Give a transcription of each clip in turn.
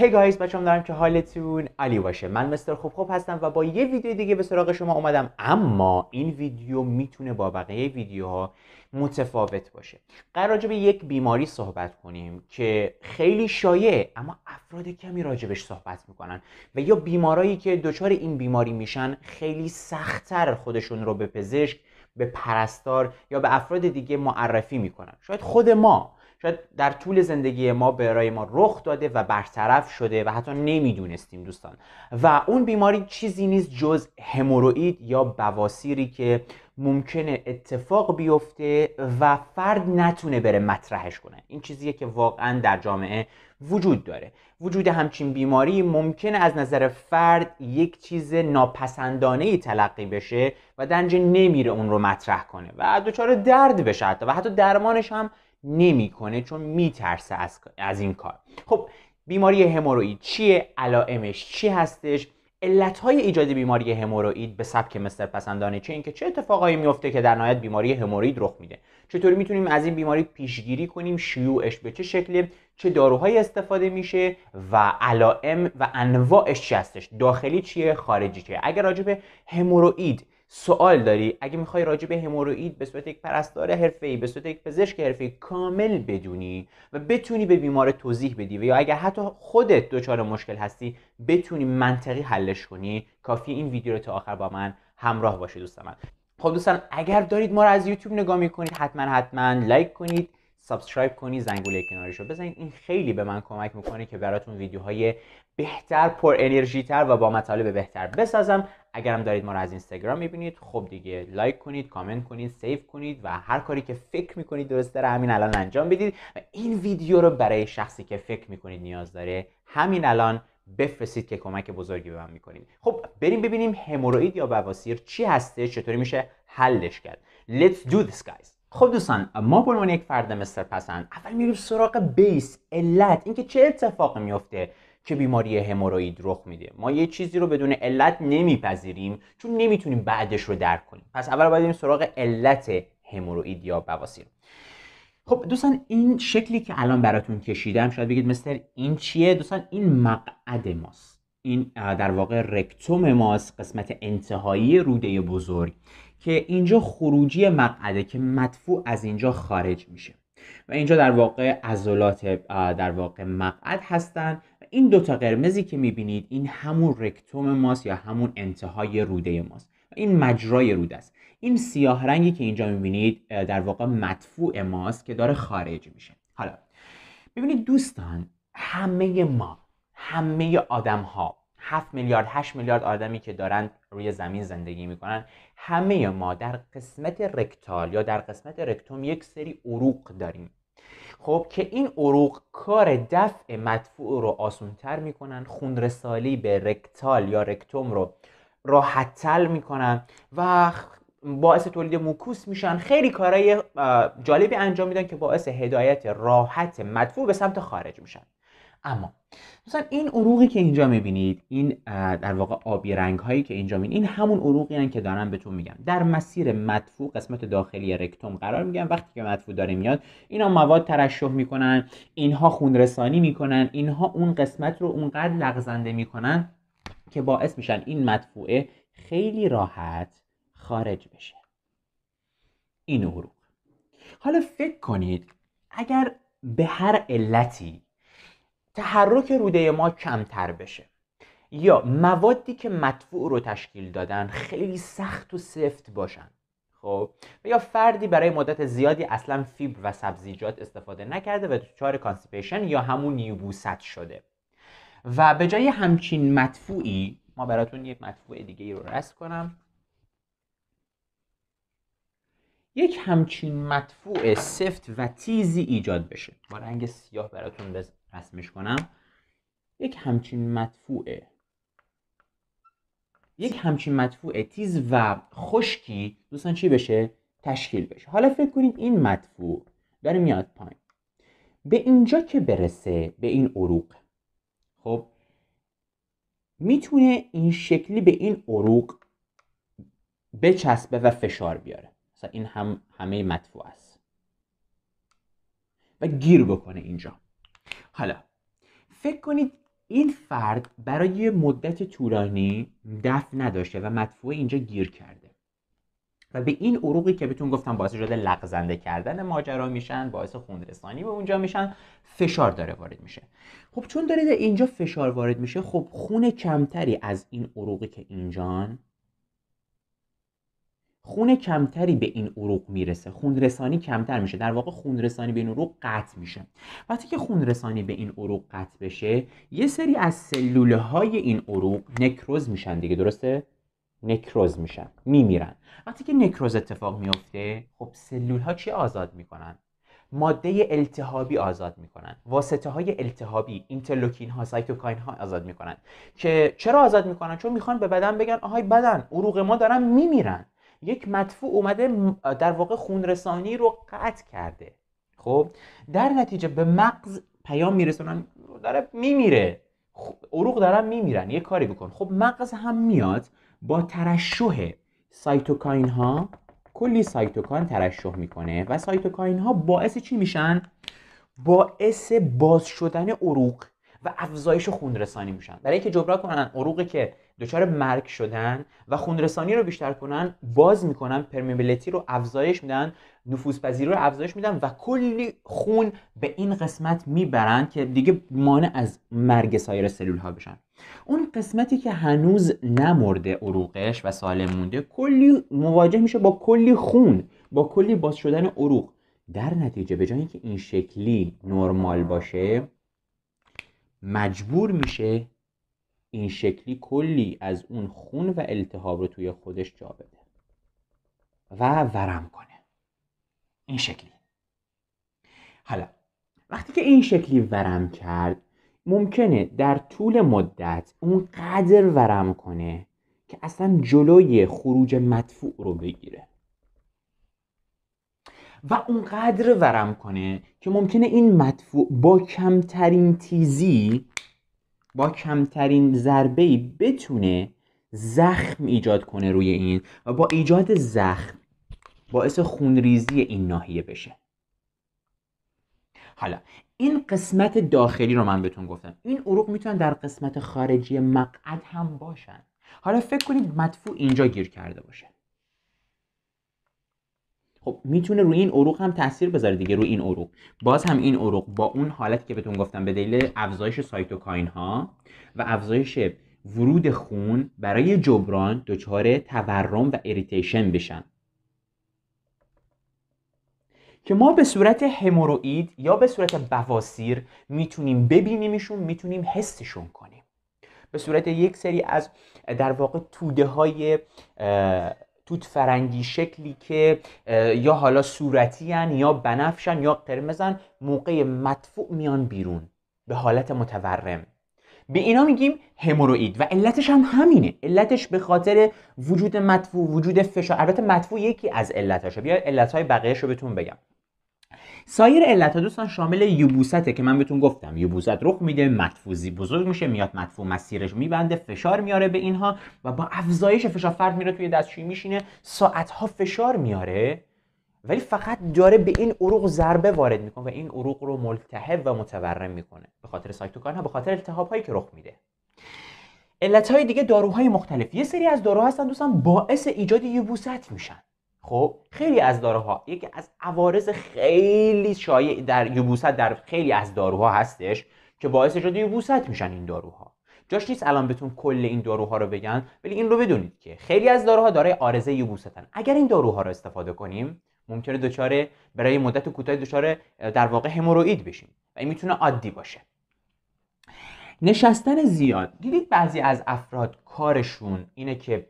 هی گایز بچه دارم که حالتون علی باشه من مستر خوب خوب هستم و با یه ویدیو دیگه به سراغ شما اومدم اما این ویدیو میتونه با بقیه ویدیوها متفاوت باشه قرار راجع به یک بیماری صحبت کنیم که خیلی شایع اما افراد کمی راجبش صحبت میکنن و یا بیمارایی که دچار این بیماری میشن خیلی سختتر خودشون رو به پزشک به پرستار یا به افراد دیگه معرفی میکنن شاید خود ما شاید در طول زندگی ما برای ما رخ داده و برطرف شده و حتی نمیدونستیم دوستان و اون بیماری چیزی نیست جز هموروئید یا بواسیری که ممکنه اتفاق بیفته و فرد نتونه بره مطرحش کنه این چیزیه که واقعا در جامعه وجود داره وجود همچین بیماری ممکنه از نظر فرد یک چیز ناپسندانه ای تلقی بشه و دنج نمیره اون رو مطرح کنه و دچار درد بشه حتی و حتی درمانش هم نمیکنه چون میترسه از, از این کار خب بیماری هموروئید چیه علائمش چی هستش های ایجاد بیماری هموروئید به سبک مستر پسندانه چه اینکه چه اتفاقایی میفته که در نهایت بیماری هموروئید رخ میده چطوری میتونیم از این بیماری پیشگیری کنیم شیوعش به چه شکله چه داروهایی استفاده میشه و علائم و انواعش چی هستش داخلی چیه خارجی چیه اگر راجع به هموروئید سوال داری اگه میخوای راجع به هموروئید به صورت یک پرستار ای به صورت یک پزشک حرفی کامل بدونی و بتونی به بیمار توضیح بدی و یا اگر حتی خودت دچار مشکل هستی بتونی منطقی حلش کنی کافی این ویدیو رو تا آخر با من همراه باشی دوست من خب دوستان اگر دارید ما رو از یوتیوب نگاه میکنید حتما حتما لایک کنید سابسکرایب کنید زنگوله کنارشو رو بزنید این خیلی به من کمک میکنه که براتون ویدیوهای بهتر پر انرژی تر و با مطالب بهتر بسازم اگر هم دارید ما رو از اینستاگرام میبینید خب دیگه لایک کنید کامنت کنید سیو کنید و هر کاری که فکر میکنید درست داره همین الان انجام بدید و این ویدیو رو برای شخصی که فکر میکنید نیاز داره همین الان بفرستید که کمک بزرگی به من میکنید خب بریم ببینیم هموروئید یا بواسیر چی هسته چطوری میشه حلش کرد Let's do this guys خب دوستان ما به یک فرد مستر پسند اول میریم سراغ بیس علت اینکه چه اتفاقی میفته که بیماری هموروید رخ میده ما یه چیزی رو بدون علت نمیپذیریم چون نمیتونیم بعدش رو درک کنیم پس اول باید بریم سراغ علت هموروید یا بواسیر خب دوستان این شکلی که الان براتون کشیدم شاید بگید مستر این چیه دوستان این مقعد ماست این در واقع رکتوم ماست قسمت انتهایی روده بزرگ که اینجا خروجی مقعده که مدفوع از اینجا خارج میشه و اینجا در واقع عضلات در واقع مقعد هستند این دوتا قرمزی که میبینید این همون رکتوم ماست یا همون انتهای روده ماست این مجرای روده است این سیاه رنگی که اینجا میبینید در واقع مدفوع ماست که داره خارج میشه حالا ببینید دوستان همه ما همه آدم ها 7 میلیارد 8 میلیارد آدمی که دارن روی زمین زندگی میکنن همه ما در قسمت رکتال یا در قسمت رکتوم یک سری عروق داریم خب که این عروق کار دفع مدفوع رو آسونتر میکنن خونرسالی به رکتال یا رکتوم رو می میکنن و باعث تولید موکوس میشن خیلی کارهای جالبی انجام میدن که باعث هدایت راحت مدفوع به سمت خارج میشن اما مثلا این عروقی که اینجا میبینید این در واقع آبی رنگ هایی که اینجا میبینید این همون عروقی هن که دارم بهتون میگم در مسیر مدفوع قسمت داخلی رکتوم قرار میگم وقتی که مدفوع داره میاد اینا مواد ترشح میکنن اینها خونرسانی میکنن اینها اون قسمت رو اونقدر لغزنده میکنن که باعث میشن این مدفوعه خیلی راحت خارج بشه این عروق حالا فکر کنید اگر به هر علتی تحرک روده ما کمتر بشه یا موادی که مدفوع رو تشکیل دادن خیلی سخت و سفت باشن خب و یا فردی برای مدت زیادی اصلا فیبر و سبزیجات استفاده نکرده و دچار کانسیپیشن یا همون نیوبوست شده و به جای همچین مدفوعی ما براتون یک مدفوع دیگه ای رو رسم کنم یک همچین مدفوع سفت و تیزی ایجاد بشه با رنگ سیاه براتون بزن رسمش کنم یک همچین مدفوعه یک همچین مدفوع تیز و خشکی دوستان چی بشه تشکیل بشه حالا فکر کنید این مدفوع داره میاد پایین به اینجا که برسه به این عروق خب میتونه این شکلی به این عروق بچسبه و فشار بیاره مثلا این هم همه مدفوع است و گیر بکنه اینجا حالا فکر کنید این فرد برای مدت طولانی دف نداشته و مدفوعه اینجا گیر کرده و به این عروقی که بهتون گفتم باعث شده لغزنده کردن ماجرا میشن باعث خونرسانی به اونجا میشن فشار داره وارد میشه خب چون داره اینجا فشار وارد میشه خب خون کمتری از این عروقی که اینجان خون کمتری به این عروق میرسه خون رسانی کمتر میشه در واقع خون رسانی به این عروق قطع میشه وقتی که خون رسانی به این عروق قطع بشه یه سری از سلوله های این عروق نکروز میشن دیگه درسته نکروز میشن میمیرن وقتی که نکروز اتفاق میفته خب سلول ها چی آزاد میکنن ماده التهابی آزاد میکنن واسطه های التهابی اینترلوکین ها سایتوکاین ها آزاد میکنن که چرا آزاد میکنن چون میخوان به بدن بگن آهای بدن عروق ما دارن میمیرن یک مدفوع اومده در واقع خونرسانی رو قطع کرده خب در نتیجه به مغز پیام میرسونن داره میمیره عروق دارن میمیرن یه کاری بکن خب مغز هم میاد با ترشح سایتوکاین ها کلی سایتوکاین ترشح میکنه و سایتوکاین ها باعث چی میشن باعث باز شدن عروق و افزایش خونرسانی میشن برای اینکه جبران کنن عروقی که دچار مرگ شدن و خونرسانی رو بیشتر کنن باز میکنن پرمیبلیتی رو افزایش میدن نفوذپذیری رو افزایش میدن و کلی خون به این قسمت میبرن که دیگه مانع از مرگ سایر سلول ها بشن اون قسمتی که هنوز نمرده عروقش و سالم مونده کلی مواجه میشه با کلی خون با کلی باز شدن عروق در نتیجه به جای اینکه این شکلی نرمال باشه مجبور میشه این شکلی کلی از اون خون و التهاب رو توی خودش جا بده و ورم کنه این شکلی حالا وقتی که این شکلی ورم کرد ممکنه در طول مدت اون قدر ورم کنه که اصلا جلوی خروج مدفوع رو بگیره و اونقدر ورم کنه که ممکنه این مدفوع با کمترین تیزی با کمترین ضربه ای بتونه زخم ایجاد کنه روی این و با ایجاد زخم باعث خونریزی این ناحیه بشه حالا این قسمت داخلی رو من بهتون گفتم این عروق میتونن در قسمت خارجی مقعد هم باشن حالا فکر کنید مدفوع اینجا گیر کرده باشه خب میتونه روی این عروق هم تاثیر بذاره دیگه روی این عروق باز هم این عروق با اون حالتی که بهتون گفتم به دلیل افزایش سایتوکاین ها و افزایش ورود خون برای جبران دچار تورم و اریتیشن بشن که ما به صورت هموروئید یا به صورت بواسیر میتونیم ببینیمشون میتونیم حسشون کنیم به صورت یک سری از در واقع توده های توت فرنگی شکلی که یا حالا صورتی یا بنفشن یا قرمزن موقع مدفوع میان بیرون به حالت متورم به اینا میگیم هموروئید و علتش هم همینه علتش به خاطر وجود مدفوع وجود فشار البته مدفوع یکی از علتاشه بیا علتهای بقیهش رو بهتون بگم سایر علت ها دوستان شامل یوبوسته که من بهتون گفتم یبوست رخ میده مدفوزی بزرگ میشه میاد مدفوع مسیرش میبنده فشار میاره به اینها و با افزایش فشار فرد میره توی دستشویی میشینه ساعت ها فشار میاره ولی فقط داره به این عروق ضربه وارد میکنه و این عروق رو ملتهب و متورم میکنه به خاطر سایتوکاین ها به خاطر التهاب هایی که رخ میده علت های دیگه داروهای مختلف یه سری از داروها هستن دوستان باعث ایجاد یبوست میشن خب خیلی از داروها یکی از عوارض خیلی شایع در یبوست در خیلی از داروها هستش که باعث شده یبوست میشن این داروها جاش نیست الان بتون کل این داروها رو بگن ولی این رو بدونید که خیلی از داروها دارای عارضه یبوستن اگر این داروها رو استفاده کنیم ممکنه دوچاره برای مدت کوتاهی دوچاره در واقع هموروئید بشیم و این میتونه عادی باشه نشستن زیاد دیدید بعضی از افراد کارشون اینه که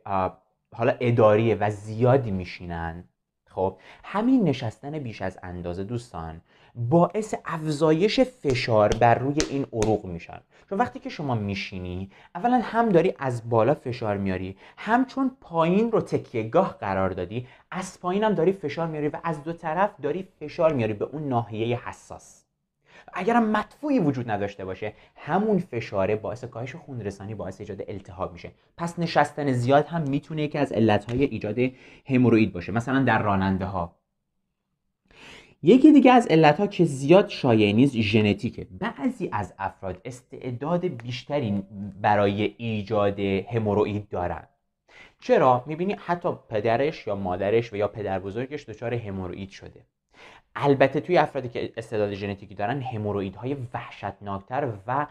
حالا اداریه و زیادی میشینن خب همین نشستن بیش از اندازه دوستان باعث افزایش فشار بر روی این عروق میشن چون وقتی که شما میشینی اولا هم داری از بالا فشار میاری هم چون پایین رو تکیهگاه قرار دادی از پایین هم داری فشار میاری و از دو طرف داری فشار میاری به اون ناحیه حساس اگر مدفوعی وجود نداشته باشه همون فشاره باعث کاهش خونرسانی باعث ایجاد التهاب میشه پس نشستن زیاد هم میتونه یکی از علتهای ایجاد هموروئید باشه مثلا در راننده ها یکی دیگه از علتها که زیاد شایع نیست ژنتیکه بعضی از افراد استعداد بیشتری برای ایجاد هموروئید دارن چرا میبینی حتی پدرش یا مادرش و یا پدر بزرگش دچار هموروئید شده البته توی افرادی که استعداد ژنتیکی دارن های وحشتناکتر و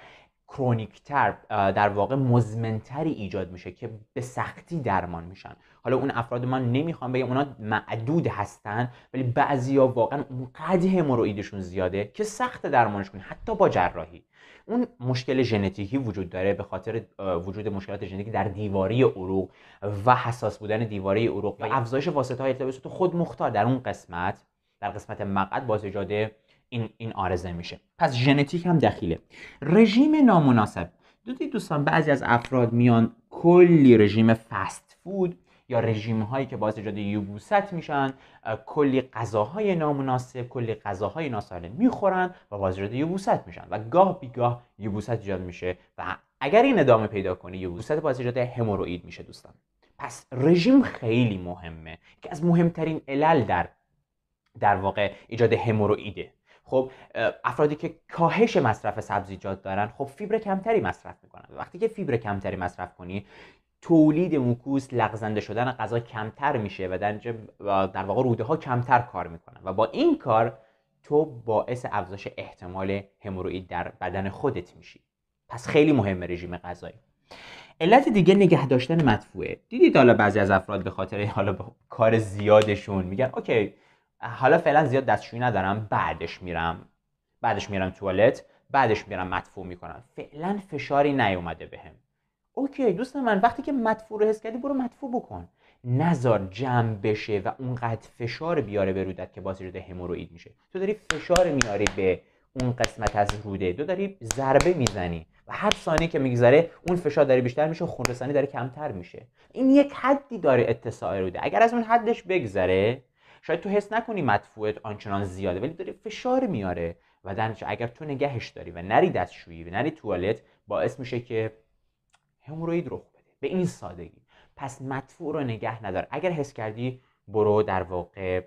کرونیکتر در واقع مزمنتری ایجاد میشه که به سختی درمان میشن حالا اون افراد من نمیخوام بگم اونا معدود هستن ولی ها واقعا اونقدر هموروئیدشون زیاده که سخت درمانش کنی حتی با جراحی اون مشکل ژنتیکی وجود داره به خاطر وجود مشکلات ژنتیکی در دیواره عروق و حساس بودن دیواره عروق و بله. افزایش واسطه های تو خود مختار در اون قسمت در قسمت مقعد باز ایجاد این این آرزه میشه پس ژنتیک هم دخیله رژیم نامناسب دوستی دوستان بعضی از افراد میان کلی رژیم فست فود یا رژیم هایی که باعث ایجاد یبوست میشن کلی غذاهای نامناسب کلی غذاهای ناسالم میخورن و باعث ایجاد یبوست میشن و گاه بیگاه یبوست ایجاد میشه و اگر این ادامه پیدا کنه یبوست باعث ایجاد هموروئید میشه دوستان پس رژیم خیلی مهمه که از مهمترین علل در در واقع ایجاد هموروئیده خب افرادی که کاهش مصرف سبزیجات دارن خب فیبر کمتری مصرف میکنن وقتی که فیبر کمتری مصرف کنی تولید موکوس لغزنده شدن غذا کمتر میشه و در واقع روده ها کمتر کار میکنن و با این کار تو باعث افزایش احتمال هموروئید در بدن خودت میشی پس خیلی مهم رژیم غذایی علت دیگه نگه داشتن مدفوعه دیدید حالا بعضی از افراد به خاطر حالا کار زیادشون میگن اوکی حالا فعلا زیاد دستشویی ندارم بعدش میرم بعدش میرم توالت بعدش میرم مدفوع میکنم فعلا فشاری نیومده بهم اوکی دوست من وقتی که مدفوع رو حس کردی برو مدفوع بکن نزار جمع بشه و اونقدر فشار بیاره به رودت که باعث روده هموروئید میشه تو داری فشار میاری به اون قسمت از روده تو داری ضربه میزنی و هر ثانیه که میگذره اون فشار داره بیشتر میشه و خونرسانی داره کمتر میشه این یک حدی داره اتساع روده اگر از اون حدش بگذره شاید تو حس نکنی مدفوعت آنچنان زیاده ولی داره فشار میاره و در اگر تو نگهش داری و نری دستشویی و نری توالت باعث میشه که هموروید رخ بده به این سادگی پس مدفوع رو نگه ندار اگر حس کردی برو در واقع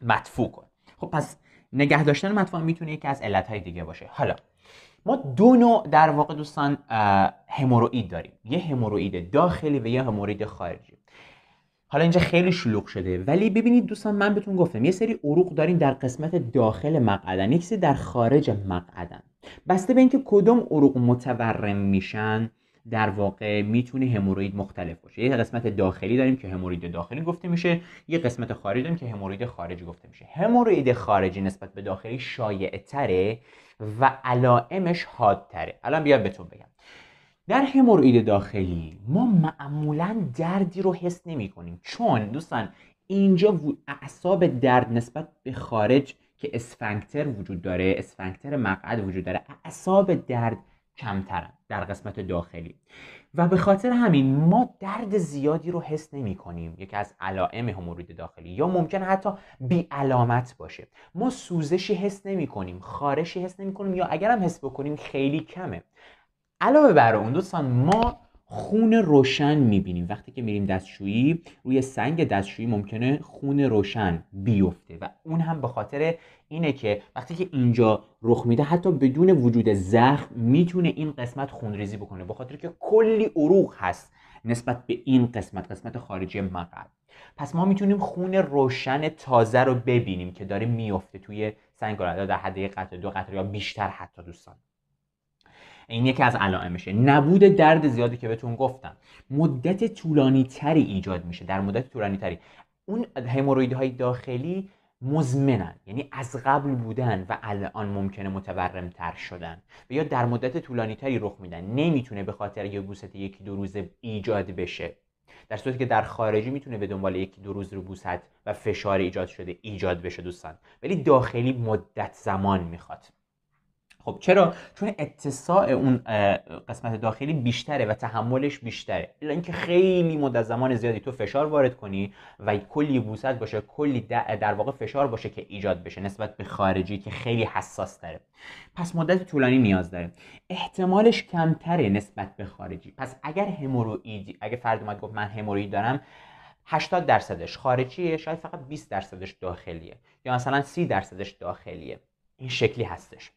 مدفوع کن خب پس نگه داشتن مدفوع میتونه یکی از علتهای دیگه باشه حالا ما دو نوع در واقع دوستان هموروئید داریم یه هموروئید داخلی و یه هموروئید خارجی حالا اینجا خیلی شلوغ شده ولی ببینید دوستان من بهتون گفتم یه سری عروق داریم در قسمت داخل مقعدن یک سری در خارج مقعدن بسته به اینکه کدوم عروق متورم میشن در واقع میتونه هموروید مختلف باشه یه قسمت داخلی داریم که هموروید داخلی گفته میشه یه قسمت خارجی داریم که هموروید خارجی گفته میشه هموروید خارجی نسبت به داخلی شایعتره و علائمش حادتره الان بیا بهتون بگم در هموروید داخلی ما معمولا دردی رو حس نمی کنیم چون دوستان اینجا اعصاب درد نسبت به خارج که اسفنکتر وجود داره اسفنکتر مقعد وجود داره اعصاب درد کمترن در قسمت داخلی و به خاطر همین ما درد زیادی رو حس نمی کنیم یکی از علائم هموروید داخلی یا ممکن حتی بی علامت باشه ما سوزشی حس نمی کنیم خارشی حس نمی کنیم یا اگر هم حس بکنیم خیلی کمه علاوه بر اون دوستان ما خون روشن میبینیم وقتی که میریم دستشویی روی سنگ دستشویی ممکنه خون روشن بیفته و اون هم به خاطر اینه که وقتی که اینجا رخ میده حتی بدون وجود زخم میتونه این قسمت خونریزی بکنه به خاطر که کلی عروق هست نسبت به این قسمت قسمت خارجی مقعد پس ما میتونیم خون روشن تازه رو ببینیم که داره میفته توی سنگ در حد یک قطره دو قطره یا بیشتر حتی دوستان این یکی از علائمشه نبود درد زیادی که بهتون گفتم مدت طولانی تری ایجاد میشه در مدت طولانی تری اون هموروید های داخلی مزمنن یعنی از قبل بودن و الان ممکنه متورم تر شدن و یا در مدت طولانی تری رخ میدن نمیتونه به خاطر یه بوست یکی دو روز ایجاد بشه در صورتی که در خارجی میتونه به دنبال یکی دو روز رو بوست و فشار ایجاد شده ایجاد بشه دوستان ولی داخلی مدت زمان میخواد خب چرا چون اتساع اون قسمت داخلی بیشتره و تحملش بیشتره الا اینکه خیلی مدت زمان زیادی تو فشار وارد کنی و کلی بوست باشه کلی در واقع فشار باشه که ایجاد بشه نسبت به خارجی که خیلی حساس داره پس مدت طولانی نیاز داره احتمالش کمتره نسبت به خارجی پس اگر هموروئید اگه فرد اومد گفت من هموروئید دارم 80 درصدش خارجیه شاید فقط 20 درصدش داخلیه یا مثلا 30 درصدش داخلیه این شکلی هستش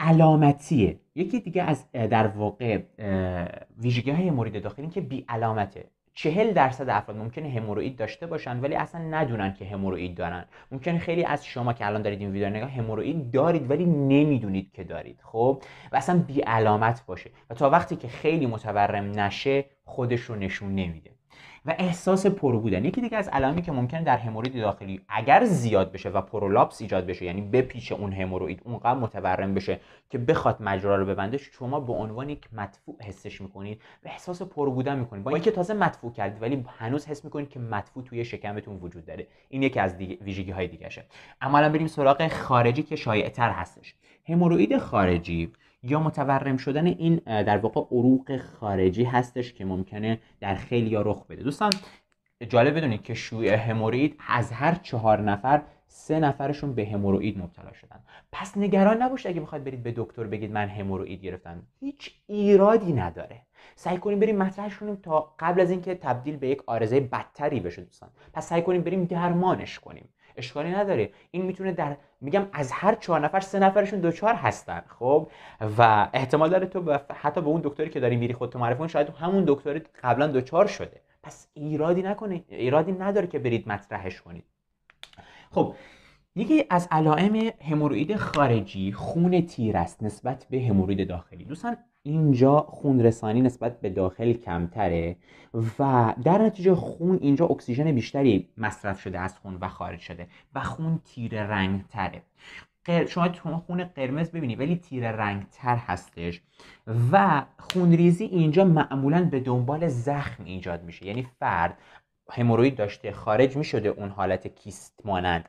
علامتیه یکی دیگه از در واقع ویژگی های مورد داخلی این که علامته چهل درصد افراد ممکنه هموروئید داشته باشن ولی اصلا ندونن که هموروئید دارن ممکنه خیلی از شما که الان دارید این ویدیو نگاه هموروئید دارید ولی نمیدونید که دارید خب و اصلا بی علامت باشه و تا وقتی که خیلی متورم نشه خودش رو نشون نمیده و احساس پرو بودن یکی دیگه از علائمی که ممکنه در هموروید داخلی اگر زیاد بشه و پرولاپس ایجاد بشه یعنی بپیچه اون هموروید اونقدر متورم بشه که بخواد مجرا رو ببنده شما به عنوان یک مدفوع حسش میکنید و احساس پرو بودن میکنید با اینکه تازه مدفوع کردید ولی هنوز حس میکنید که مدفوع توی شکمتون وجود داره این یکی از دیگه ویژگی های دیگه شه اما الان بریم سراغ خارجی که شایع هستش هموروید خارجی یا متورم شدن این در واقع عروق خارجی هستش که ممکنه در خیلی یا رخ بده دوستان جالب بدونید که شوی هموروید از هر چهار نفر سه نفرشون به هموروید مبتلا شدن پس نگران نباشید اگه میخواید برید به دکتر بگید من هموروید گرفتم هیچ ایرادی نداره سعی کنیم بریم مطرحش کنیم تا قبل از اینکه تبدیل به یک آرزه بدتری بشه دوستان پس سعی کنیم بریم درمانش کنیم اشکالی نداره این میتونه در میگم از هر چهار نفر سه نفرشون دوچار هستن خب و احتمال داره تو حتی به اون دکتری که داری میری خودت معرفی کنی شاید همون دکتری قبلا دوچار شده پس ایرادی نکنه ایرادی نداره که برید مطرحش کنید خب یکی از علائم هموروید خارجی خون تیر است نسبت به هموروید داخلی دوستان اینجا خون رسانی نسبت به داخل کمتره و در نتیجه خون اینجا اکسیژن بیشتری مصرف شده از خون و خارج شده و خون تیره رنگ تره شما تو خون قرمز ببینید ولی تیره رنگ تر هستش و خونریزی اینجا معمولا به دنبال زخم ایجاد میشه یعنی فرد هموروید داشته خارج میشده اون حالت کیست مانند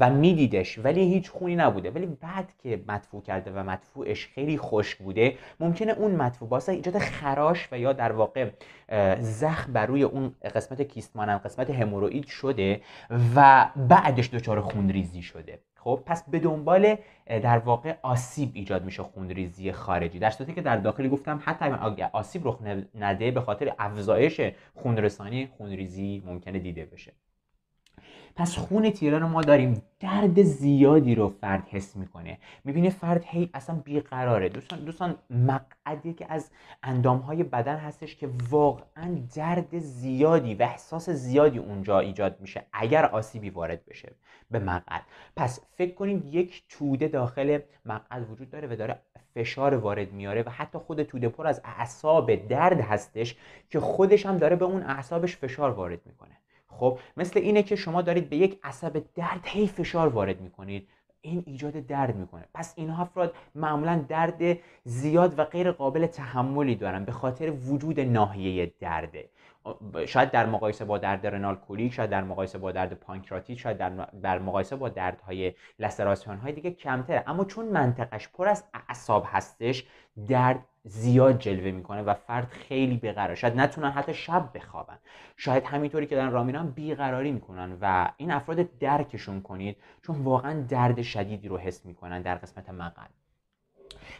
و میدیدش ولی هیچ خونی نبوده ولی بعد که مدفوع کرده و مدفوعش خیلی خشک بوده ممکنه اون مدفوع باسه ایجاد خراش و یا در واقع زخم بر روی اون قسمت کیستمانم قسمت هموروئید شده و بعدش دچار خونریزی شده خب پس به دنبال در واقع آسیب ایجاد میشه خونریزی خارجی در صورتی که در داخلی گفتم حتی اگر آسیب رخ نده به خاطر افزایش خونرسانی خونریزی ممکنه دیده بشه پس خون تیران ما داریم درد زیادی رو فرد حس میکنه میبینه فرد هی اصلا بیقراره دوستان دوستان مقعد که از های بدن هستش که واقعا درد زیادی و احساس زیادی اونجا ایجاد میشه اگر آسیبی وارد بشه به مقعد پس فکر کنید یک توده داخل مقعد وجود داره و داره فشار وارد میاره و حتی خود توده پر از اعصاب درد هستش که خودش هم داره به اون اعصابش فشار وارد میکنه خب مثل اینه که شما دارید به یک عصب درد هی فشار وارد میکنید این ایجاد درد میکنه پس اینها افراد معمولا درد زیاد و غیر قابل تحملی دارن به خاطر وجود ناحیه درده شاید در مقایسه با درد رنال کولیک شاید در مقایسه با درد پانکراتی، شاید در, مقایسه با دردهای لستراسیون های دیگه کمتره اما چون منطقش پر از اعصاب هستش درد زیاد جلوه میکنه و فرد خیلی بیقرار شاید نتونن حتی شب بخوابن شاید همینطوری که دارن رامینان بیقراری میکنن و این افراد درکشون کنید چون واقعا درد شدیدی رو حس میکنن در قسمت مقل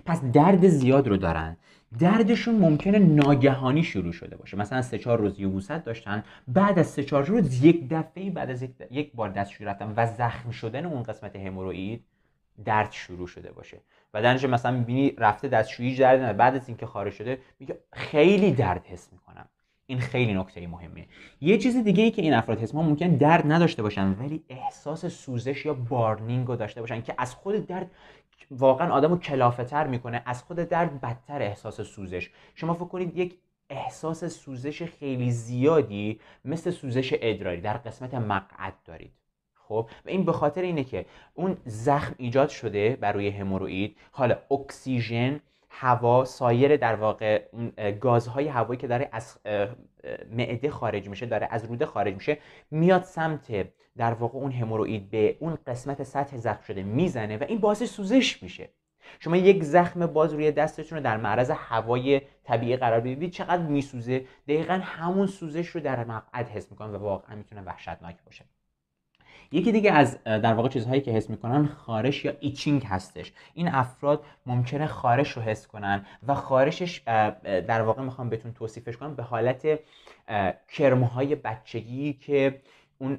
پس درد زیاد رو دارن دردشون ممکنه ناگهانی شروع شده باشه مثلا سه چهار روز یبوست داشتن بعد از سه چهار روز یک دفعه بعد از یک بار دستشویی رفتن و زخم شدن اون قسمت هموروئید درد شروع شده باشه و درنش مثلا میبینی رفته دستشویی درد نه بعد از اینکه خارج شده میگه خیلی درد حس میکنم این خیلی نکته مهمه یه چیز دیگه ای که این افراد حس ممکن درد نداشته باشن ولی احساس سوزش یا بارنینگ رو داشته باشن که از خود درد واقعا رو کلافه تر میکنه از خود درد بدتر احساس سوزش شما فکر کنید یک احساس سوزش خیلی زیادی مثل سوزش ادراری در قسمت مقعد دارید خب و این به خاطر اینه که اون زخم ایجاد شده بر روی هموروئید حالا اکسیژن هوا سایر در واقع گازهای هوایی که داره از معده خارج میشه داره از روده خارج میشه میاد سمت در واقع اون هموروئید به اون قسمت سطح زخم شده میزنه و این باعث سوزش میشه شما یک زخم باز روی دستتون رو در معرض هوای طبیعی قرار بدید چقدر میسوزه دقیقا همون سوزش رو در مقعد حس میکنه و واقعا میتونه وحشتناک باشه یکی دیگه از در واقع چیزهایی که حس میکنن خارش یا ایچینگ هستش این افراد ممکنه خارش رو حس کنن و خارشش در واقع میخوام بهتون توصیفش کنم به حالت کرمهای بچگی که اون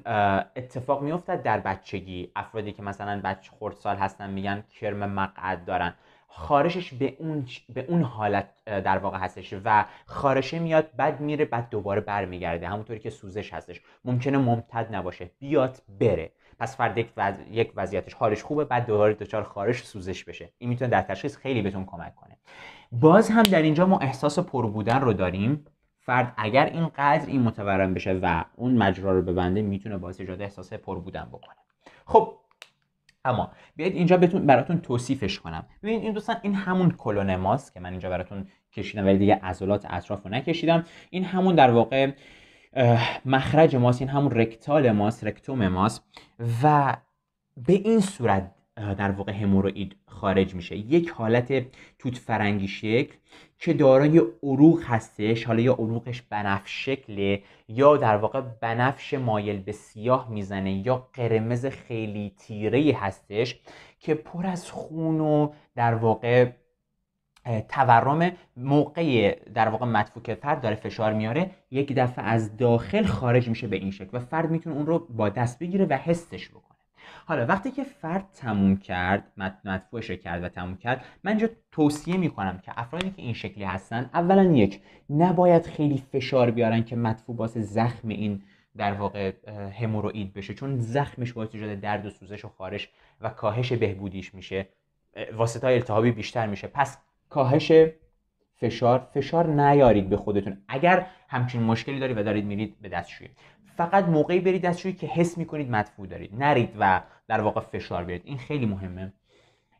اتفاق میافتد در بچگی افرادی که مثلا بچه خردسال هستن میگن کرم مقعد دارن خارشش به اون, به اون حالت در واقع هستش و خارشه میاد بعد میره بعد دوباره برمیگرده همونطوری که سوزش هستش ممکنه ممتد نباشه بیاد بره پس فرد یک, وضعیتش حالش خوبه بعد دوباره دچار خارش سوزش بشه این میتونه در تشخیص خیلی بهتون کمک کنه باز هم در اینجا ما احساس پر بودن رو داریم فرد اگر اینقدر این متورم بشه و اون مجرا رو ببنده میتونه باعث ایجاد احساس پر بودن بکنه خب اما بیاید اینجا بتون براتون توصیفش کنم ببینید این دوستان این همون کلون ماست که من اینجا براتون کشیدم ولی دیگه عضلات اطراف رو نکشیدم این همون در واقع مخرج ماست این همون رکتال ماست رکتوم ماست و به این صورت در واقع هموروید خارج میشه یک حالت توت فرنگی شکل که دارای عروق هستش حالا یا عروقش بنفش شکله یا در واقع بنفش مایل به سیاه میزنه یا قرمز خیلی تیره هستش که پر از خون و در واقع تورم موقع در واقع مدفوک فرد داره فشار میاره یک دفعه از داخل خارج میشه به این شکل و فرد میتونه اون رو با دست بگیره و حسش بکنه حالا آره، وقتی که فرد تموم کرد متن کرد و تموم کرد من اینجا توصیه میکنم که افرادی که این شکلی هستن اولا یک نباید خیلی فشار بیارن که مدفوع باعث زخم این در واقع هموروئید بشه چون زخمش باعث ایجاد درد و سوزش و خارش و کاهش بهبودیش میشه واسطه های التهابی بیشتر میشه پس کاهش فشار فشار نیارید به خودتون اگر همچین مشکلی دارید و دارید میرید به دستشویی فقط موقعی برید دستشویی که حس میکنید مدفوع دارید نرید و در واقع فشار بیاد این خیلی مهمه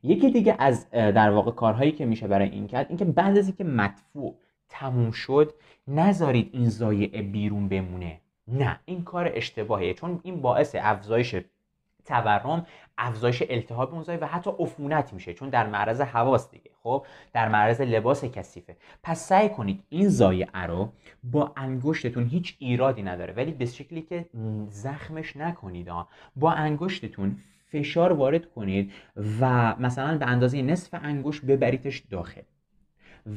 یکی دیگه از در واقع کارهایی که میشه برای این کرد اینکه بعد از اینکه مدفوع تموم شد نذارید این ضایعه بیرون بمونه نه این کار اشتباهیه چون این باعث افزایش تورم افزایش التهاب اونزایی و حتی عفونت میشه چون در معرض هواست دیگه خب در معرض لباس کثیفه پس سعی کنید این زایعه رو با انگشتتون هیچ ایرادی نداره ولی به شکلی که زخمش نکنید با انگشتتون فشار وارد کنید و مثلا به اندازه نصف انگشت ببریدش داخل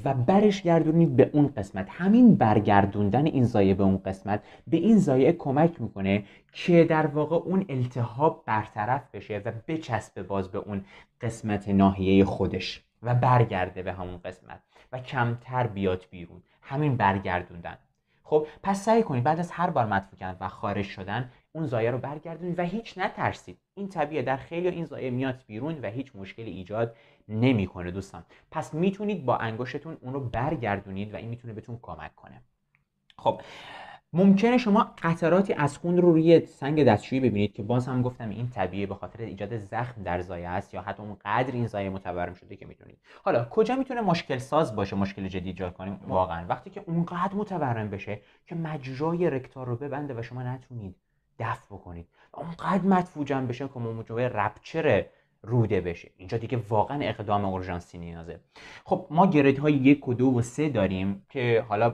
و برش گردونید به اون قسمت همین برگردوندن این زایه به اون قسمت به این زایه کمک میکنه که در واقع اون التهاب برطرف بشه و بچسبه باز به اون قسمت ناحیه خودش و برگرده به همون قسمت و کمتر بیاد بیرون همین برگردوندن خب پس سعی کنید بعد از هر بار مدفوع و خارج شدن اون زایه رو برگردونید و هیچ نترسید این طبیعه در خیلی این زایه میاد بیرون و هیچ مشکلی ایجاد نمیکنه دوستان پس میتونید با انگشتتون اون رو برگردونید و این میتونه بهتون کمک کنه خب ممکنه شما قطراتی از خون رو روی سنگ دستشویی ببینید که باز هم گفتم این طبیعه به خاطر ایجاد زخم در زایه است یا حتی اون قدر این زایه متورم شده که میتونید حالا کجا میتونه مشکل ساز باشه مشکل جدی ایجاد کنیم واقعا وقتی که اونقدر متورم بشه که مجرای رکتار رو ببنده و شما نتونید دفع بکنید اونقدر مدفوجم بشه که موجب رپچر روده بشه اینجا دیگه واقعا اقدام اورژانسی نیازه خب ما گرید های یک و دو و سه داریم که حالا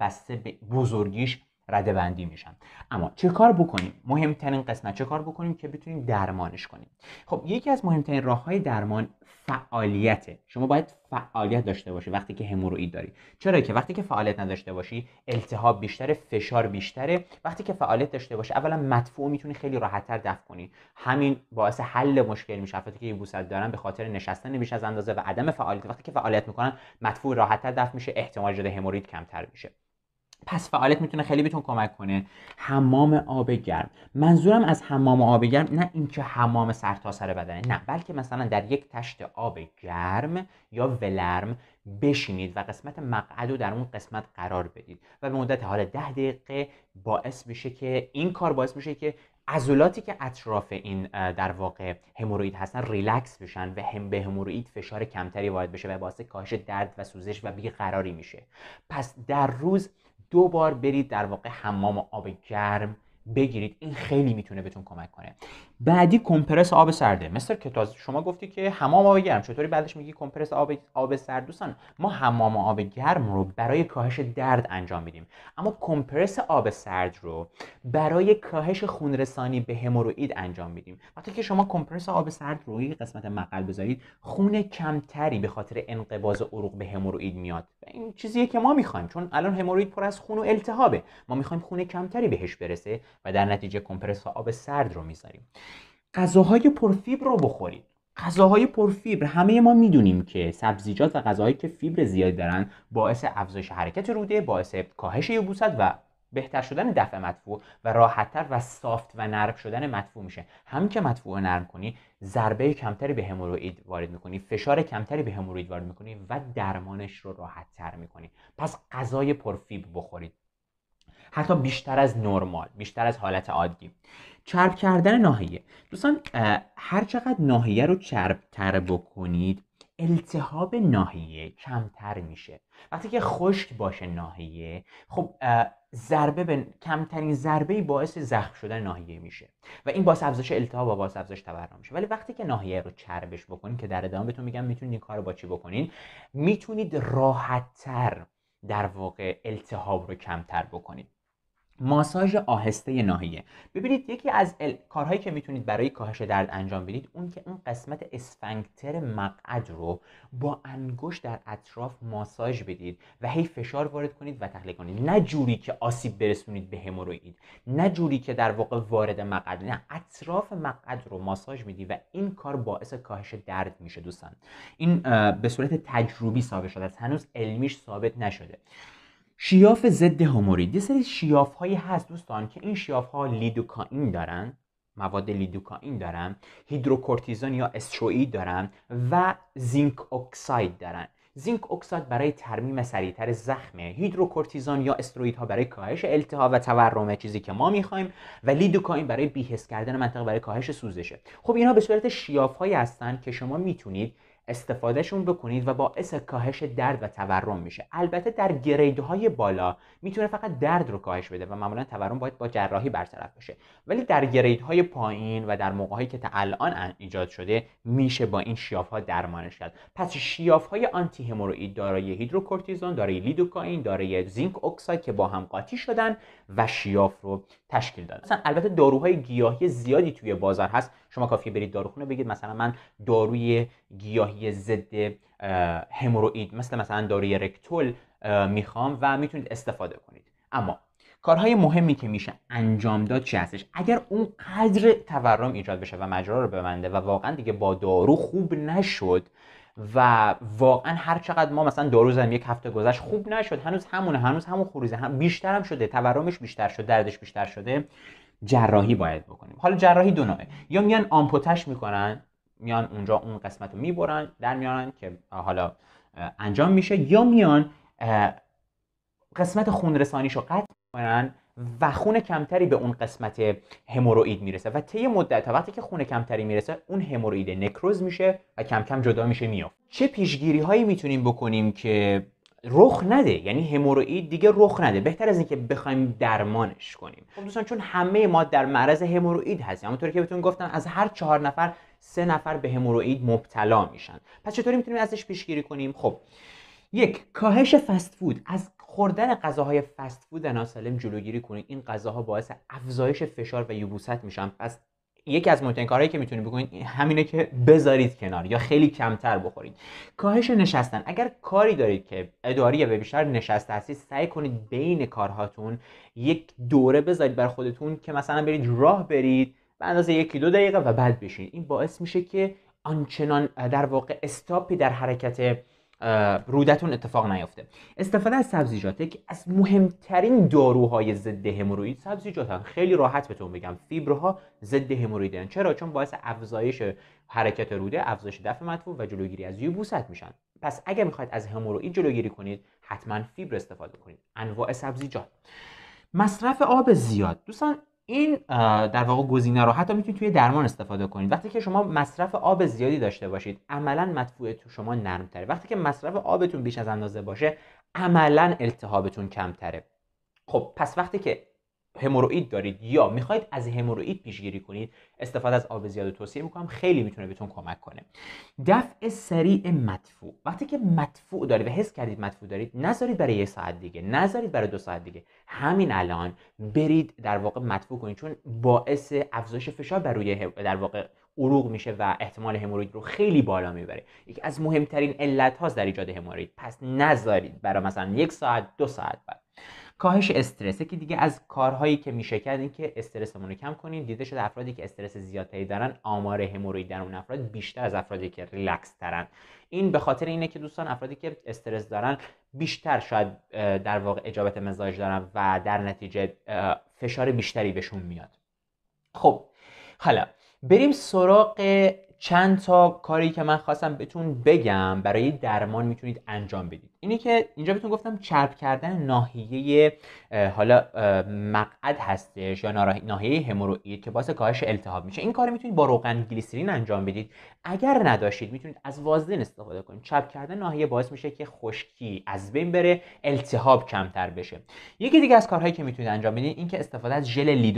بسته به بزرگیش رده بندی میشن اما چه کار بکنیم مهمترین قسمت چه کار بکنیم که بتونیم درمانش کنیم خب یکی از مهمترین راه های درمان فعالیته شما باید فعالیت داشته باشی وقتی که هموروئید داری چرا که وقتی که فعالیت نداشته باشی التهاب بیشتر، فشار بیشتره وقتی که فعالیت داشته باشی اولا مدفوع میتونی خیلی راحتتر دفع کنی همین باعث حل مشکل میشه که یبوست دارن به خاطر نشستن بیش از اندازه و عدم فعالیت وقتی که فعالیت میکنن مدفوع راحتتر دفع میشه احتمال هموروئید کمتر میشه پس فعالیت میتونه خیلی بهتون کمک کنه حمام آب گرم منظورم از حمام آب گرم نه اینکه حمام تا سر بدنه نه بلکه مثلا در یک تشت آب گرم یا ولرم بشینید و قسمت مقعد رو در اون قسمت قرار بدید و به مدت حال ده دقیقه باعث میشه که این کار باعث میشه که عضلاتی که اطراف این در واقع هموروید هستن ریلکس بشن و هم به هموروید فشار کمتری وارد بشه و باعث کاهش درد و سوزش و بیقراری میشه پس در روز دو بار برید در واقع حمام آب گرم بگیرید این خیلی میتونه بهتون کمک کنه بعدی کمپرس آب سرده مستر کتاز شما گفتی که حمام آب گرم چطوری بعدش میگی کمپرس آب آب سرد دوستان ما حمام آب گرم رو برای کاهش درد انجام میدیم اما کمپرس آب سرد رو برای کاهش خونرسانی به هموروئید انجام میدیم وقتی که شما کمپرس آب سرد روی قسمت مقل بذارید خون کمتری به خاطر انقباض عروق به هموروئید میاد این چیزیه که ما میخوایم چون الان هموروئید پر از خون و التهابه ما میخوایم خون کمتری بهش برسه و در نتیجه کمپرس و آب سرد رو میذاریم غذاهای پرفیبر رو بخورید غذاهای پرفیبر همه ما میدونیم که سبزیجات و غذاهایی که فیبر زیاد دارن باعث افزایش حرکت روده باعث کاهش یبوست و بهتر شدن دفع مدفوع و راحتتر و سافت و نرم شدن مدفوع میشه هم که مدفوع نرم کنی ضربه کمتری به هموروید وارد میکنی فشار کمتری به هموروید وارد میکنی و درمانش رو راحتتر میکنی پس غذای پرفیبر بخورید حتی بیشتر از نرمال بیشتر از حالت عادی چرب کردن ناحیه دوستان هر چقدر ناحیه رو چرب تر بکنید التهاب ناحیه کمتر میشه وقتی که خشک باشه ناحیه خب ضربه به کمترین ضربه باعث زخم شدن ناحیه میشه و این باعث افزایش التهاب و باعث افزایش تورم میشه ولی وقتی که ناحیه رو چربش بکنید که در ادامه بهتون میگم میتونید این کار با چی بکنین میتونید تر در واقع التهاب رو کمتر بکنید ماساژ آهسته ناحیه ببینید یکی از کارهایی که میتونید برای کاهش درد انجام بدید اون که اون قسمت اسفنگتر مقعد رو با انگشت در اطراف ماساژ بدید و هی فشار وارد کنید و تخلیه کنید نه جوری که آسیب برسونید به هموروئید نه جوری که در واقع وارد مقعد نه اطراف مقعد رو ماساژ میدی و این کار باعث کاهش درد میشه دوستان این به صورت تجربی ثابت شده است هنوز علمیش ثابت نشده شیاف ضد همورید یه سری شیاف هایی هست دوستان که این شیاف ها لیدوکائین دارن مواد لیدوکائین دارن هیدروکورتیزون یا استروئید دارن و زینک اکساید دارن زینک اکساید برای ترمیم سریعتر زخمه هیدروکورتیزون یا استروئیدها برای کاهش التهاب و تورم چیزی که ما میخوایم و لیدوکائین برای بیهس کردن منطقه برای کاهش سوزشه خب اینها به صورت شیافهایی هستند که شما میتونید استفادهشون بکنید و باعث کاهش درد و تورم میشه البته در گریدهای بالا میتونه فقط درد رو کاهش بده و معمولا تورم باید با جراحی برطرف بشه ولی در گریدهای پایین و در موقعهایی که تا الان ایجاد شده میشه با این شیاف ها درمانش کرد پس شیاف های آنتی هموروئید دارای هیدروکورتیزون دارای لیدوکائین، دارای زینک اکساید که با هم قاطی شدن و شیاف رو تشکیل دادن البته داروهای گیاهی زیادی توی بازار هست شما کافیه برید داروخونه بگید مثلا من داروی گیاهی ضد هموروئید مثل مثلا داروی رکتول میخوام و میتونید استفاده کنید اما کارهای مهمی که میشه انجام داد چی هستش اگر اون قدر تورم ایجاد بشه و مجرا رو ببنده و واقعا دیگه با دارو خوب نشد و واقعا هر چقدر ما مثلا دارو زدیم یک هفته گذشت خوب نشد هنوز همونه هنوز همون خوریزه هم بیشتر هم شده تورمش بیشتر شده دردش بیشتر شده جراحی باید بکنیم حالا جراحی دو نوعه یا میان آمپوتش میکنن میان اونجا اون قسمت رو میبرن در میارن که حالا انجام میشه یا میان قسمت خون رسانیشو قطع میکنن و خون کمتری به اون قسمت هموروئید میرسه و طی مدت تا وقتی که خون کمتری میرسه اون هموروئید نکروز میشه و کم کم جدا میشه میافت چه پیشگیری هایی میتونیم بکنیم که رخ نده یعنی هموروئید دیگه رخ نده بهتر از اینکه بخوایم درمانش کنیم خب دوستان چون همه ما در معرض هموروئید هستیم همونطوری که بهتون گفتم از هر چهار نفر سه نفر به هموروئید مبتلا میشن پس چطوری میتونیم ازش پیشگیری کنیم خب یک کاهش فست فود از خوردن غذاهای فست فود ناسالم جلوگیری کنید این غذاها باعث افزایش فشار و یبوست میشن پس یکی از مهمترین کارهایی که میتونید بکنید همینه که بذارید کنار یا خیلی کمتر بخورید کاهش نشستن اگر کاری دارید که اداری و بیشتر نشسته هستید سعی کنید بین کارهاتون یک دوره بذارید بر خودتون که مثلا برید راه برید به اندازه یکی دو دقیقه و بعد بشین این باعث میشه که آنچنان در واقع استاپی در حرکت رودتون اتفاق نیفته استفاده از سبزیجات یکی از مهمترین داروهای ضد هموروید سبزیجاتن خیلی راحت بهتون بگم فیبرها ضد همورویدن چرا چون باعث افزایش حرکت روده افزایش دفع مطبوع و جلوگیری از یبوست میشن پس اگر میخواید از هموروئید جلوگیری کنید حتما فیبر استفاده کنید انواع سبزیجات مصرف آب زیاد دوستان این در واقع گزینه رو حتی میتونید توی درمان استفاده کنید وقتی که شما مصرف آب زیادی داشته باشید عملا مدفوعه تو شما نرمتره وقتی که مصرف آبتون بیش از اندازه باشه عملا التهابتون کمتره خب پس وقتی که هموروئید دارید یا میخواید از هموروئید پیشگیری کنید استفاده از آب زیاد توصیه میکنم خیلی میتونه بهتون کمک کنه دفع سریع مدفوع وقتی که مدفوع دارید و حس کردید مدفوع دارید نذارید برای یه ساعت دیگه نذارید برای دو ساعت دیگه همین الان برید در واقع مدفوع کنید چون باعث افزایش فشار بر روی در واقع عروق میشه و احتمال هموروید رو خیلی بالا میبره یکی از مهمترین علت در ایجاد هموروید پس نذارید برای مثلا یک ساعت دو ساعت بعد کاهش استرس که دیگه از کارهایی که میشه کرد این که استرسمون رو کم کنیم دیده شده افرادی که استرس زیادتری دارن آمار هموروی در اون افراد بیشتر از افرادی که ریلکس ترن این به خاطر اینه که دوستان افرادی که استرس دارن بیشتر شاید در واقع اجابت مزاج دارن و در نتیجه فشار بیشتری بهشون میاد خب حالا بریم سراغ چند تا کاری که من خواستم بهتون بگم برای درمان میتونید انجام بدید اینی که اینجا بهتون گفتم چرب کردن ناحیه حالا مقعد هستش یا ناحیه هموروئید که باعث کاهش التهاب میشه این کار میتونید با روغن گلیسرین انجام بدید اگر نداشتید میتونید از وازلین استفاده کنید چرب کردن ناحیه باعث میشه که خشکی از بین بره التهاب کمتر بشه یکی دیگه از کارهایی که میتونید انجام بدید این استفاده از ژل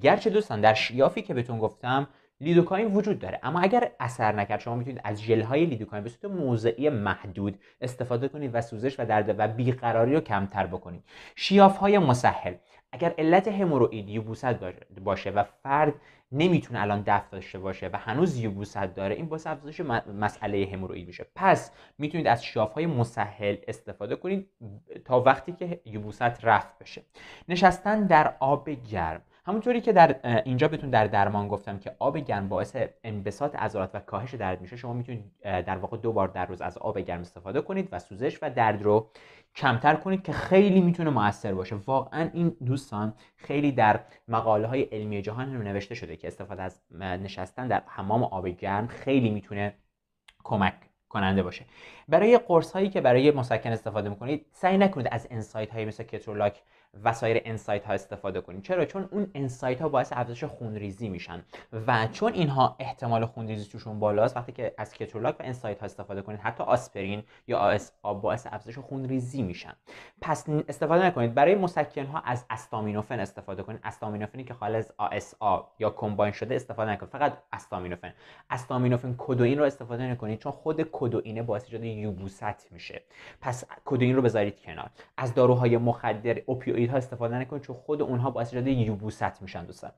گرچه دوستان در شیافی که بهتون گفتم لیدوکاین وجود داره اما اگر اثر نکرد شما میتونید از ژل های لیدوکاین به صورت موضعی محدود استفاده کنید و سوزش و درد و بیقراری رو کمتر بکنید شیاف های مسهل اگر علت هموروئید یبوست باشه و فرد نمیتونه الان دفع داشته باشه و هنوز یبوست داره این باعث افزایش مسئله هموروئید میشه پس میتونید از شیاف های مسهل استفاده کنید تا وقتی که یبوست رفع بشه نشستن در آب گرم همونطوری که در اینجا بتون در درمان گفتم که آب گرم باعث انبساط عضلات و کاهش درد میشه شما میتونید در واقع دو بار در روز از آب گرم استفاده کنید و سوزش و درد رو کمتر کنید که خیلی میتونه موثر باشه واقعا این دوستان خیلی در مقاله های علمی جهان هم نوشته شده که استفاده از نشستن در حمام آب گرم خیلی میتونه کمک کننده باشه برای قرص هایی که برای مسکن استفاده میکنید سعی نکنید از انسایت هایی مثل کترولاک و سایر انسایت ها استفاده کنید چرا چون اون انسایت ها باعث افزایش خونریزی میشن و چون اینها احتمال خونریزی توشون بالاست وقتی که از کترولاک و انسایت ها استفاده کنید حتی آسپرین یا آس آب باعث افزایش خونریزی میشن پس استفاده نکنید برای مسکن ها از استامینوفن استفاده کنید استامینوفنی که خالص از آ یا کمباین شده استفاده نکنید فقط استامینوفن استامینوفن کدوئین رو استفاده نکنید چون خود کدوئین باعث ایجاد یوبوست میشه پس کدوئین رو بذارید کنار از داروهای مخدر اوپی استروئیدها استفاده نکنید چون خود اونها باعث ایجاد یبوست میشن دوستان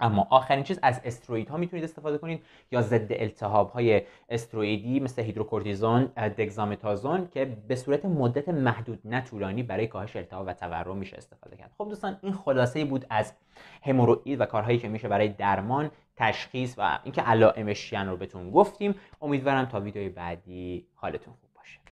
اما آخرین چیز از استروئیدها میتونید استفاده کنید یا ضد التهاب های استروئیدی مثل هیدروکورتیزون دگزامتازون که به صورت مدت محدود نه طولانی برای کاهش التهاب و تورم میشه استفاده کرد خب دوستان این خلاصه بود از هموروئید و کارهایی که میشه برای درمان تشخیص و اینکه علائمش چیان رو بهتون گفتیم امیدوارم تا ویدیوی بعدی حالتون